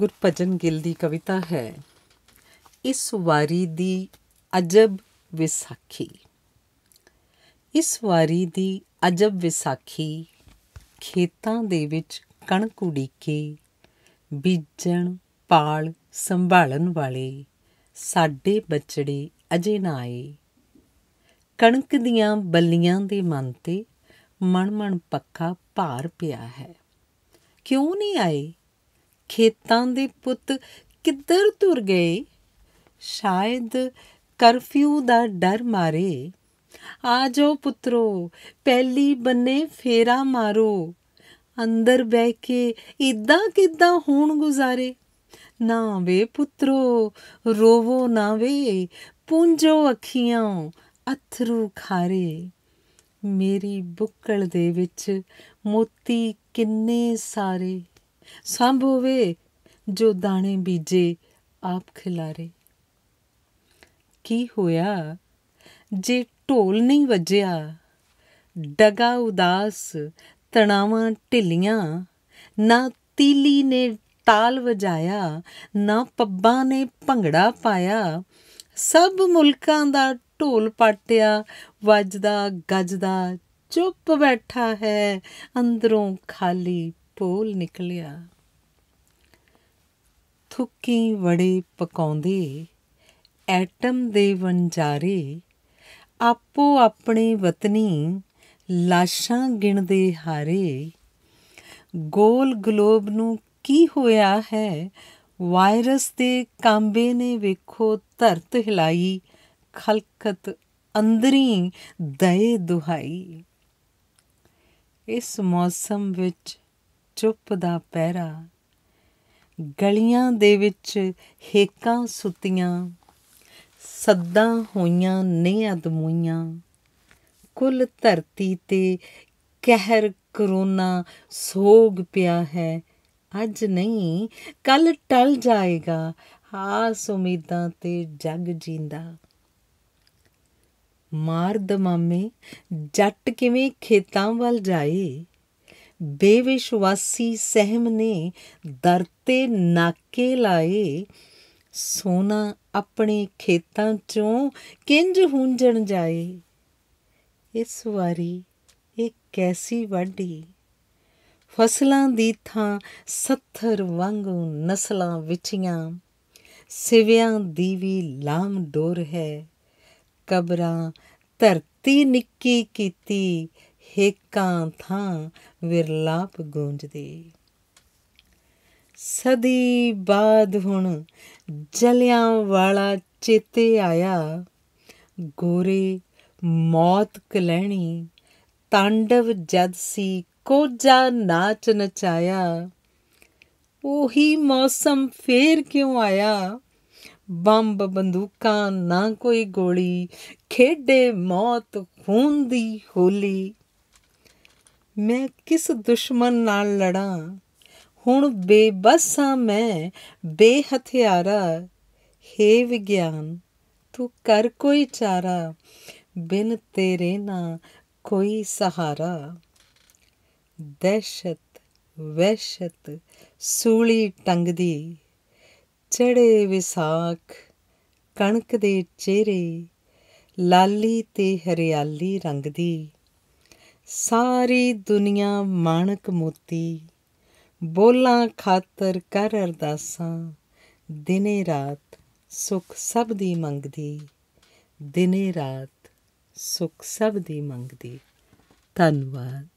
ਗੁਰਭਜਨ ਗਿੱਲ ਦੀ ਕਵਿਤਾ ਹੈ ਇਸ ਵਾਰੀ ਦੀ ਅਜਬ ਵਿਸਾਖੀ ਇਸ ਵਾਰੀ ਦੀ ਅਜਬ ਵਿਸਾਖੀ ਖੇਤਾਂ ਦੇ ਵਿੱਚ ਕਣਕ ਉਡੀਕੇ ਬੀਜਣ ਪਾਲ ਸੰਭਾਲਣ ਵਾਲੇ ਸਾਡੇ ਬੱਚੜੇ ਅਜੇ ਨਾ ਆਏ ਕਣਕ ਦੀਆਂ ਬੱਲੀਆਂ ਦੇ ਮਨ ਤੇ ਮਣ ਮਣ ਪੱਕਾ ਭਾਰ ਪਿਆ ਹੈ ਕਿਉਂ ਨਹੀਂ ਆਏ ਖੇਤਾਂ ਦੇ ਪੁੱਤ ਕਿੱਧਰ ਤੁਰ ਗਏ ਸ਼ਾਇਦ ਕਰਫਿਊ ਦਾ ਡਰ ਮਾਰੇ ਆ ਜਾਓ ਪੁੱਤਰੋ ਪਹਿਲੀ ਬੰਨੇ ਫੇਰਾ ਮਾਰੋ ਅੰਦਰ ਬਹਿ ਕੇ ਇਦਾਂ ਕਿਦਾਂ ਹੋਣ ਗੁਜ਼ਾਰੇ ਨਾ ਵੇ ਪੁੱਤਰੋ ਰੋਵੋ ਨਾ ਵੇ ਪੁੰਜੋ ਅੱਖੀਆਂ ਅਥਰੂ ਖਾਰੇ ਮੇਰੀ ਬੁੱਕਲ ਦੇ ਵਿੱਚ ਮੋਤੀ ਕਿੰਨੇ ਸਾਰੇ ਸੰਭ ਹੋਵੇ ਜੋ ਦਾਣੇ ਬੀਜੇ ਆਪ ਖਿਲਾਰੇ ਕੀ ਹੋਇਆ ਜੇ ਢੋਲ ਨਹੀਂ ਵੱਜਿਆ ਡਗਾ ਉਦਾਸ ਤਣਾਵਾਂ ਢਿੱਲੀਆਂ ਨਾ ਤੀਲੀ ਨੇ ਤਾਲ ਵਜਾਇਆ ਨਾ ਪੱਬਾਂ ਨੇ ਭੰਗੜਾ ਪਾਇਆ ਸਭ ਮੁਲਕਾਂ ਦਾ ਢੋਲ ਪਾਟਿਆ ਵੱਜਦਾ ਗੱਜਦਾ ਚੁੱਪ ਬੈਠਾ ਹੈ ਅੰਦਰੋਂ ਖਾਲੀ ਢੋਲ ਨਿਕਲਿਆ ਥੁੱਕੀ ਵੜੇ ਪਕਾਉਂਦੇ ਐਟਮ ਦੇ ਵੰਜਾਰੇ ਆਪੋ ਆਪਣੇ ਵਤਨੀ ਲਾਸ਼ਾਂ ਗਿਣਦੇ ਹਾਰੇ ਗੋਲ ਗਲੋਬ ਨੂੰ ਕੀ ਹੋਇਆ ਹੈ ਵਾਇਰਸ ਦੇ ਕਾਂਬੇ ਨੇ ਵੇਖੋ ਧਰਤ ਹਿਲਾਈ ਖਲਕਤ ਅੰਦਰੀ ਦਏ ਦੁਹਾਈ ਇਸ ਮੌਸਮ ਵਿੱਚ ਚੁੱਪ ਦਾ ਪਹਿਰਾ ਗਲੀਆਂ ਦੇ ਵਿੱਚ ਹੇਕਾਂ ਸੁੱਤੀਆਂ ਸੱਦਾਂ ਹੋਈਆਂ ਨੇ ਅਦਮੋਈਆਂ ਕੁੱਲ ਧਰਤੀ ਤੇ ਕਹਿਰ ਕਰੋਨਾ ਸੋਗ ਪਿਆ ਹੈ ਅੱਜ ਨਹੀਂ ਕੱਲ ਟਲ ਜਾਏਗਾ ਆਸ ਉਮੀਦਾਂ ਤੇ ਜਗ ਜੀਂਦਾ ਮਾਰਦ ਮਾਮੇ ਜੱਟ ਕਿਵੇਂ ਖੇਤਾਂ ਵੱਲ ਜਾਏ ਬੇਵਿਸ਼ਵਾਸੀ ਸਹਿਮ ਨੇ ਦਰ ਤੇ ਨਾਕੇ ਲਾਏ ਸੋਨਾ ਆਪਣੇ ਖੇਤਾਂ ਚੋਂ ਕਿੰਜ ਹੁੰਜਣ ਜਾਏ ਇਸ ਵਾਰੀ ਇਹ ਕੈਸੀ ਵੱਡੀ ਫਸਲਾਂ ਦੀ ਥਾਂ ਸੱਥਰ ਵਾਂਗੂ ਨਸਲਾਂ ਵਿਚੀਆਂ ਸਿਵਿਆਂ ਦੀ ਵੀ ਲਾਮ ਡੋਰ ਹੈ ਕਬਰਾਂ ਧਰਤੀ ਨਿੱਕੀ ਕੀਤੀ ਹੇਕਾਂ ਥਾਂ ਵਿਰਲਾਪ ਗੂੰਜਦੇ ਸਦੀ ਬਾਦ ਹੁਣ ਜਲਿਆਂ ਵਾਲਾ ਚੇਤੇ ਆਇਆ ਗੋਰੇ ਮੌਤ ਕਲਹਿਣੀ ਤਾਂਡਵ ਜਦ ਸੀ ਕੋਜਾ ਨਾਚ ਨਚਾਇਆ ਉਹੀ ਮੌਸਮ ਫੇਰ ਕਿਉਂ ਆਇਆ ਬੰਬ ਬੰਦੂਕਾਂ ਨਾ ਕੋਈ ਗੋਲੀ ਖੇਡੇ ਮੌਤ ਖੂਨ ਦੀ ਹੋਲੀ ਮੈਂ ਕਿਸ ਦੁਸ਼ਮਣ ਨਾਲ ਲੜਾਂ ਹੁਣ ਬੇਬਸ ਮੈਂ ਬੇਹਥਿਆਰਾ हे ਵਿਗਿਆਨ ਤੂੰ ਕਰ ਕੋਈ ਚਾਰਾ ਬਿਨ ਤੇਰੇ ਨਾ ਕੋਈ ਸਹਾਰਾ ਦਹਿਸ਼ਤ ਵਹਿਸ਼ਤ ਸੂਲੀ ਟੰਗਦੀ ਚੜੇ ਵਿਸਾਖ ਕਣਕ ਦੇ ਚਿਹਰੇ ਲਾਲੀ ਤੇ ਹਰਿਆਲੀ ਰੰਗਦੀ ਸਾਰੀ ਦੁਨੀਆ ਮਾਨਕ ਮੋਤੀ ਬੋਲਾਂ ਖਾਤਰ ਕਰ ਅਰਦਾਸਾਂ ਦਿਨੇ ਰਾਤ ਸੁਖ ਸਭ ਦੀ ਮੰਗਦੀ ਦਿਨੇ ਰਾਤ ਸੁਖ ਸਭ ਦੀ ਮੰਗਦੀ ਧੰਨਵਾਦ